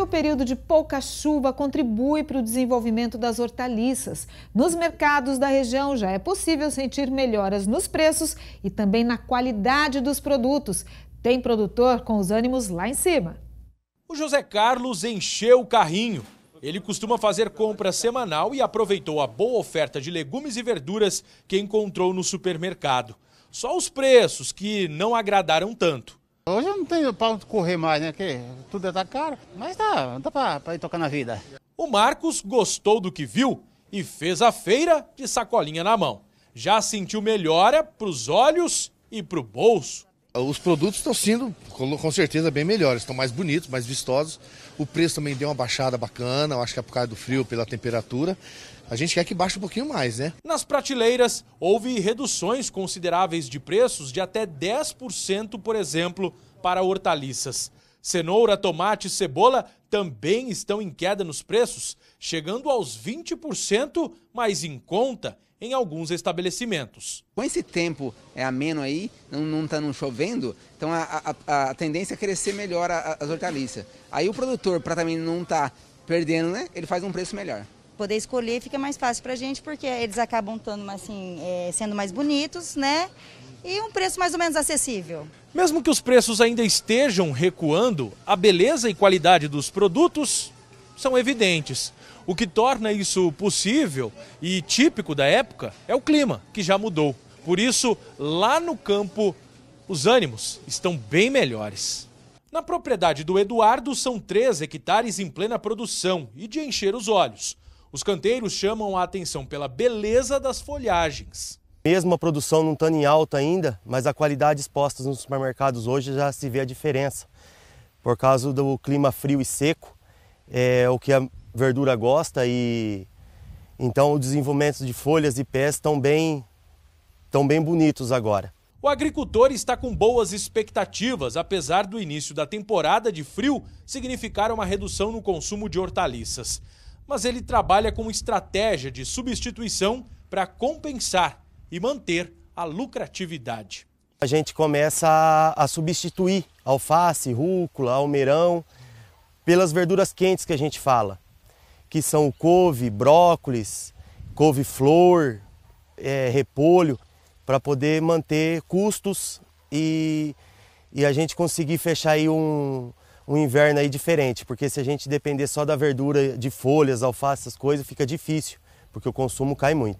o período de pouca chuva contribui para o desenvolvimento das hortaliças. Nos mercados da região já é possível sentir melhoras nos preços e também na qualidade dos produtos. Tem produtor com os ânimos lá em cima. O José Carlos encheu o carrinho. Ele costuma fazer compra semanal e aproveitou a boa oferta de legumes e verduras que encontrou no supermercado. Só os preços que não agradaram tanto. Hoje eu não tenho para onde correr mais, né? Porque tudo é da caro, mas dá, dá para ir tocar na vida. O Marcos gostou do que viu e fez a feira de sacolinha na mão. Já sentiu melhora pros olhos e pro bolso. Os produtos estão sendo, com certeza, bem melhores, estão mais bonitos, mais vistosos. O preço também deu uma baixada bacana, eu acho que é por causa do frio, pela temperatura. A gente quer que baixe um pouquinho mais, né? Nas prateleiras, houve reduções consideráveis de preços de até 10%, por exemplo, para hortaliças. Cenoura, tomate e cebola também estão em queda nos preços, chegando aos 20% mais em conta em alguns estabelecimentos. Com esse tempo é ameno aí, não está não, tá, não chovendo, então a, a, a, tendência é crescer melhor a, as hortaliças. Aí o produtor, para também não estar tá perdendo, né, ele faz um preço melhor. Poder escolher fica mais fácil para a gente, porque eles acabam tando, assim, é, sendo mais bonitos, né? e um preço mais ou menos acessível. Mesmo que os preços ainda estejam recuando, a beleza e qualidade dos produtos são evidentes. O que torna isso possível e típico da época é o clima, que já mudou. Por isso, lá no campo, os ânimos estão bem melhores. Na propriedade do Eduardo, são três hectares em plena produção e de encher os olhos. Os canteiros chamam a atenção pela beleza das folhagens. Mesmo a produção não estando em alta ainda, mas a qualidade exposta nos supermercados hoje já se vê a diferença. Por causa do clima frio e seco, é o que a verdura gosta e então o desenvolvimento de folhas e pés estão bem, tão bem bonitos agora. O agricultor está com boas expectativas, apesar do início da temporada de frio significar uma redução no consumo de hortaliças. Mas ele trabalha com estratégia de substituição para compensar e manter a lucratividade. A gente começa a, a substituir alface, rúcula, almeirão pelas verduras quentes que a gente fala, que são couve, brócolis, couve-flor, é, repolho, para poder manter custos e, e a gente conseguir fechar aí um, um inverno aí diferente, porque se a gente depender só da verdura de folhas, alface, essas coisas, fica difícil, porque o consumo cai muito.